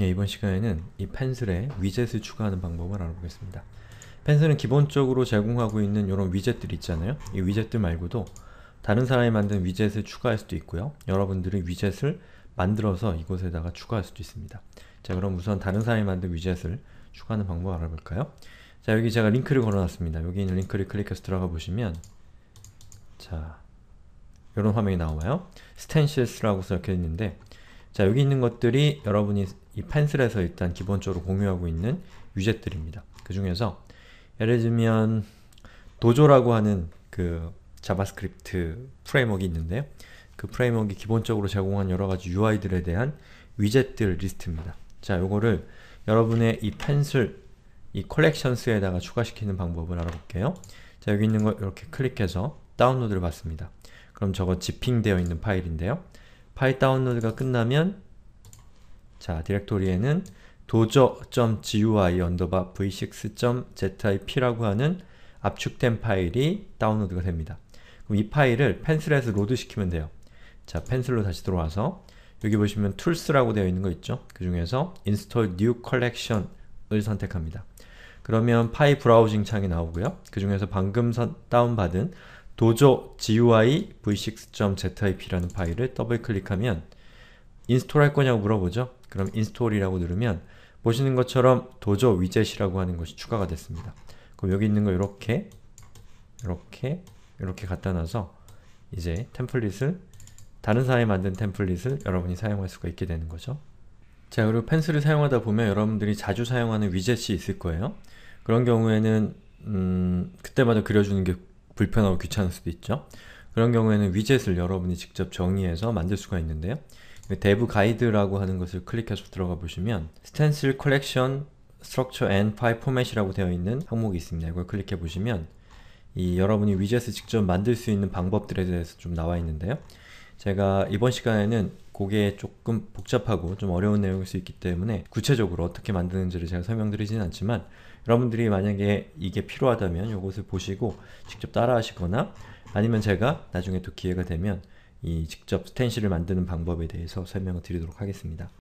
예, 이번 시간에는 이 펜슬에 위젯을 추가하는 방법을 알아보겠습니다. 펜슬은 기본적으로 제공하고 있는 이런 위젯들 있잖아요. 이 위젯들 말고도 다른 사람이 만든 위젯을 추가할 수도 있고요. 여러분들이 위젯을 만들어서 이곳에다가 추가할 수도 있습니다. 자 그럼 우선 다른 사람이 만든 위젯을 추가하는 방법 알아볼까요? 자 여기 제가 링크를 걸어놨습니다. 여기 있는 링크를 클릭해서 들어가 보시면 자 이런 화면이 나와요. 스탠시스라고 적혀있는데 자 여기 있는 것들이 여러분이 이 펜슬에서 일단 기본적으로 공유하고 있는 유젯들입니다. 그 중에서 예를 들면 도조라고 하는 그 자바스크립트 프레임워크 있는데요. 그프레임워크 기본적으로 제공한 여러가지 UI들에 대한 위젯들 리스트입니다. 자, 요거를 여러분의 이 펜슬, 이 컬렉션스에다가 추가시키는 방법을 알아볼게요. 자, 여기 있는 걸 이렇게 클릭해서 다운로드를 받습니다. 그럼 저거 지핑되어 있는 파일인데요. 파일 다운로드가 끝나면 자 디렉토리에는 d o j g u i 언더바 v6.zip라고 하는 압축된 파일이 다운로드가 됩니다. 그럼 이 파일을 펜슬에서 로드시키면 돼요. 자, 펜슬로 다시 들어와서 여기 보시면 툴스라고 되어 있는 거 있죠? 그 중에서 install new collection을 선택합니다. 그러면 파이 브라우징 창이 나오고요. 그 중에서 방금 다운받은 도조 gui v6.zip라는 파일을 더블클릭하면 인스톨할 거냐고 물어보죠? 그럼 인스톨이라고 누르면 보시는 것처럼 도조 위젯이라고 하는 것이 추가가 됐습니다. 그럼 여기 있는 거 이렇게 이렇게 이렇게 갖다 놔서 이제 템플릿을 다른 사람이 만든 템플릿을 여러분이 사용할 수가 있게 되는 거죠. 자 그리고 펜슬을 사용하다 보면 여러분들이 자주 사용하는 위젯이 있을 거예요. 그런 경우에는 음, 그때마다 그려주는 게 불편하고 귀찮을 수도 있죠. 그런 경우에는 위젯을 여러분이 직접 정의해서 만들 수가 있는데요. 대부 가이드라고 하는 것을 클릭해서 들어가 보시면 스탠슬 컬렉션 스트럭처 앤 파일 포맷이라고 되어 있는 항목이 있습니다. 이걸 클릭해 보시면 이 여러분이 위젯을 직접 만들 수 있는 방법들에 대해서 좀 나와 있는데요. 제가 이번 시간에는 그게 조금 복잡하고 좀 어려운 내용일 수 있기 때문에 구체적으로 어떻게 만드는지를 제가 설명드리진 않지만 여러분들이 만약에 이게 필요하다면 이것을 보시고 직접 따라 하시거나 아니면 제가 나중에 또 기회가 되면 이 직접 스텐실을 만드는 방법에 대해서 설명을 드리도록 하겠습니다.